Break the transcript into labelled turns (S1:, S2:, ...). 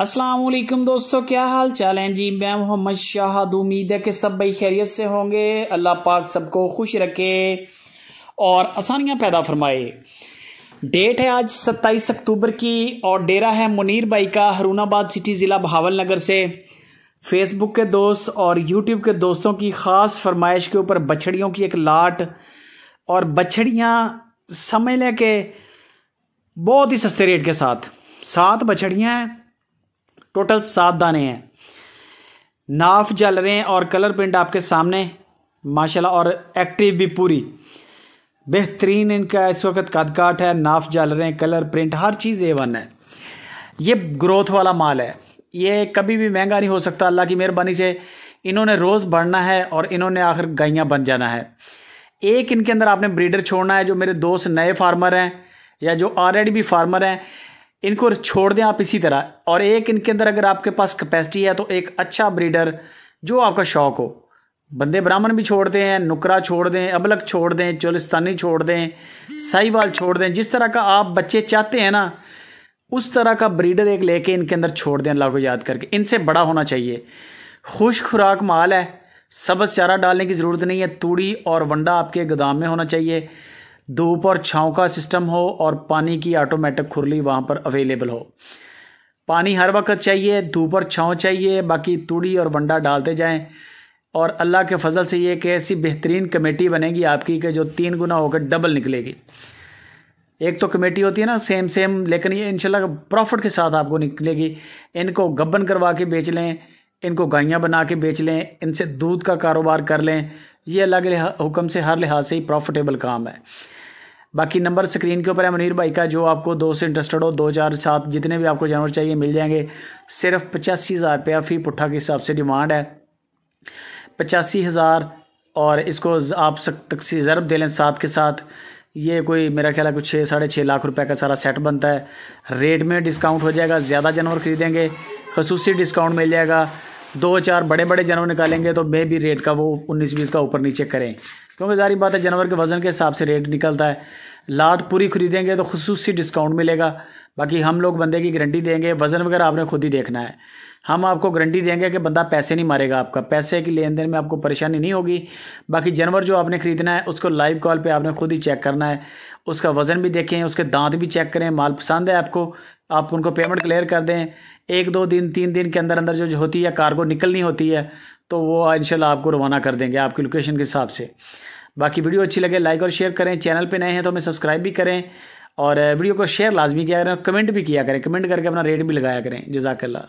S1: असलम दोस्तों क्या हाल चाल हैं जी मैं मोहम्मद शाहद उम्मीद है कि सब भाई खैरियत से होंगे अल्लाह पाक सबको खुश रखे और आसानियाँ पैदा फरमाए डेट है आज 27 अक्टूबर की और डेरा है मुनीर भाई का हरूनाबाद सिटी ज़िला बहावल नगर से फेसबुक के दोस्त और यूट्यूब के दोस्तों की ख़ास फरमाइश के ऊपर बछड़ियों की एक लाट और बछड़ियाँ समझ लें कि बहुत ही सस्ते रेट के साथ सात बछड़ियाँ हैं टोटल सात दाने हैं नाफ जल रहे हैं और कलर प्रिंट आपके सामने माशाल्लाह और एक्टिव भी पूरी बेहतरीन इनका इस वक्त कदकाट है नाफ जल रहे हैं कलर प्रिंट हर चीज़ ए वन है ये ग्रोथ वाला माल है ये कभी भी महंगा नहीं हो सकता अल्लाह की मेहरबानी से इन्होंने रोज़ बढ़ना है और इन्होंने आखिर गाइयाँ बन जाना है एक इनके अंदर आपने ब्रीडर छोड़ना है जो मेरे दोस्त नए फार्मर हैं या जो ऑलरेडी भी फार्मर हैं इनको छोड़ दें आप इसी तरह और एक इनके अंदर अगर आपके पास कैपेसिटी है तो एक अच्छा ब्रीडर जो आपका शौक हो बंदे ब्राह्मण भी छोड़ दें नुकरा छोड़ दें अबलक छोड़ दें चोलिस्तानी छोड़ दें साईवाल छोड़ दें जिस तरह का आप बच्चे चाहते हैं ना उस तरह का ब्रीडर एक लेके इनके अंदर छोड़ दें अल्लाह को याद करके इनसे बड़ा होना चाहिए खुश खुराक माल है सबज चारा डालने की ज़रूरत नहीं है तूड़ी और वंडा आपके गोदाम में होना चाहिए धूप और छाँव का सिस्टम हो और पानी की ऑटोमेटिक खुरली वहाँ पर अवेलेबल हो पानी हर वक्त चाहिए धूप और छाँव चाहिए बाकी तूड़ी और वंडा डालते जाएँ और अल्लाह के फजल से ये एक ऐसी बेहतरीन कमेटी बनेगी आपकी कि जो तीन गुना होकर डबल निकलेगी एक तो कमेटी होती है ना सेम सेम लेकिन ये इंशाल्लाह प्रॉफिट के साथ आपको निकलेगी इनको गब्बन करवा के बेच लें इनको गाइयाँ बना के बेच लें इनसे दूध का कारोबार कर लें ये अलग हुक्म से हर लिहाज से ही प्रॉफिटेबल काम है बाकी नंबर स्क्रीन के ऊपर है मुनीर भाई का जो आपको दो से इंटरेस्टेड हो दो चार सात जितने भी आपको जानवर चाहिए मिल जाएंगे सिर्फ पचासी हज़ार रुपया फ़ी पुट्ठा के हिसाब से डिमांड है पचासी हज़ार और इसको आप से ज़रब दे लें साथ के साथ ये कोई मेरा ख्याल है कुछ छः साढ़े छः लाख रुपए का सारा सेट बनता है रेट में डिस्काउंट हो जाएगा ज़्यादा जानवर खरीदेंगे खसूसी डिस्काउंट मिल जाएगा दो चार बड़े बड़े जानवर निकालेंगे तो मे भी रेट का वो उन्नीस बीस का ऊपर नीचे करें क्योंकि जारी बात है जानवर के वज़न के हिसाब से रेट निकलता है लाट पूरी खरीदेंगे तो खसूस डिस्काउंट मिलेगा बाकी हम लोग बंदे की गारंटी देंगे वज़न वगैरह आपने खुद ही देखना है हम आपको गारंटी देंगे कि बंदा पैसे नहीं मारेगा आपका पैसे की लेन देन में आपको परेशानी नहीं होगी बाकी जानवर जो आपने ख़रीदना है उसको लाइव कॉल पे आपने खुद ही चेक करना है उसका वज़न भी देखें उसके दांत भी चेक करें माल पसंद है आपको आप उनको पेमेंट क्लियर कर दें एक दो दिन तीन दिन के अंदर अंदर जो, होती है कार्गो निकलनी होती है तो वो इनशाला आपको रवाना कर देंगे आपकी लोकेशन के हिसाब से बाकी वीडियो अच्छी लगे लाइक और शेयर करें चैनल पे नए हैं तो हमें सब्सक्राइब भी करें और वीडियो को शेयर लाजमी किया करें और कमेंट भी किया करें कमेंट करके अपना रेट भी लगाया करें जजाकल्ला